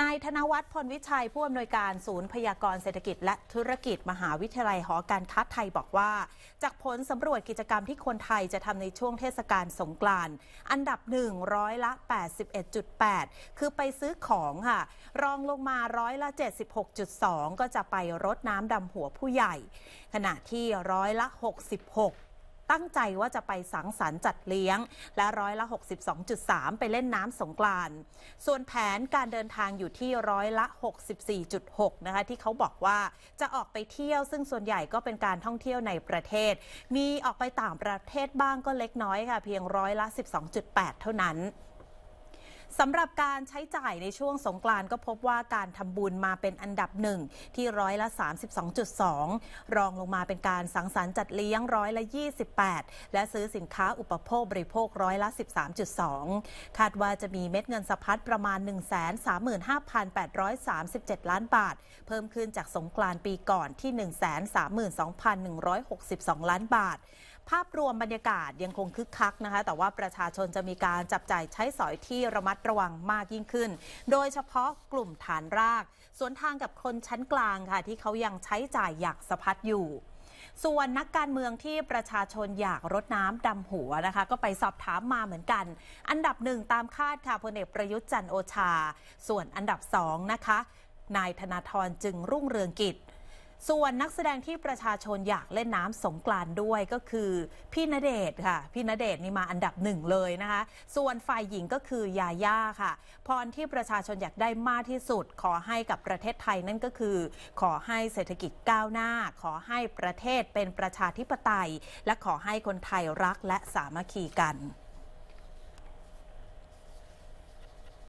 นายธนวัฒน์พลวิชัยผู้อำนวยการศูนย์พยากรเศรษฐกิจและธุรกิจมหาวิทยาลัยหอการค้าไทยบอกว่า จากผลสำรวจกิจกรรมที่คนไทยจะทำในช่วงเทศกาลสงกรานต์อันดับหนึ่งร้อยละ 81.8 คือไปซื้อของค่ะรองลงมาร้อยละ 76.2 ก็จะไปรดน้ำดำหัวผู้ใหญ่ ขณะที่ร้อยละ 66ตั้งใจว่าจะไปสังสรรค์จัดเลี้ยง และร้อยละ 62.3 ไปเล่นน้ำสงกรานต์ส่วนแผนการเดินทางอยู่ที่ร้อยละ 64.6 นะคะ ที่เขาบอกว่าจะออกไปเที่ยว ซึ่งส่วนใหญ่ก็เป็นการท่องเที่ยวในประเทศ มีออกไปต่างประเทศบ้างก็เล็กน้อยค่ะ เพียงร้อยละ 12.8 เท่านั้นสำหรับการใช้จ่ายในช่วงสงกรานต์ก็พบว่าการทำบุญมาเป็นอันดับหนึ่งที่ร้อยละ32.2 รองลงมาเป็นการสังสรรค์จัดเลี้ยงร้อยละ28 และซื้อสินค้าอุปโภคบริโภคร้อยละ13.2 คาดว่าจะมีเม็ดเงินสะพัดประมาณ 135,837 ล้านบาท เพิ่มขึ้นจากสงกรานต์ปีก่อนที่ 132,162 ล้านบาท ภาพรวมบรรยากาศยังคงคึกคักนะคะแต่ว่าประชาชนจะมีการจับจ่ายใช้สอยที่ระมัดดระวังมากยิ่งขึ้น โดยเฉพาะกลุ่มฐานราก สวนทางกับคนชั้นกลางค่ะ ที่เขายังใช้จ่ายอยากสะพัดอยู่ ส่วนนักการเมืองที่ประชาชนอยากรดน้ำดำหัวนะคะ ก็ไปสอบถามมาเหมือนกัน อันดับหนึ่งตามคาดค่ะพลเอกประยุทธ์จันโอชา ส่วนอันดับสองนะคะ นายธนาธรจึงรุ่งเรืองกิจส่วนนักแสดงที่ประชาชนอยากเล่นน้ำสงกรานด้วยก็คือพี่ณเดชน์ค่ะพี่ณเดชน์นี่มาอันดับหนึ่งเลยนะคะ ส่วนฝ่ายหญิงก็คือยาย่าค่ะพรที่ประชาชนอยากได้มากที่สุด ขอให้กับประเทศไทยนั่นก็คือ ขอให้เศรษฐกิจก้าวหน้า ขอให้ประเทศเป็นประชาธิปไตย และขอให้คนไทยรักและสามัคคีกัน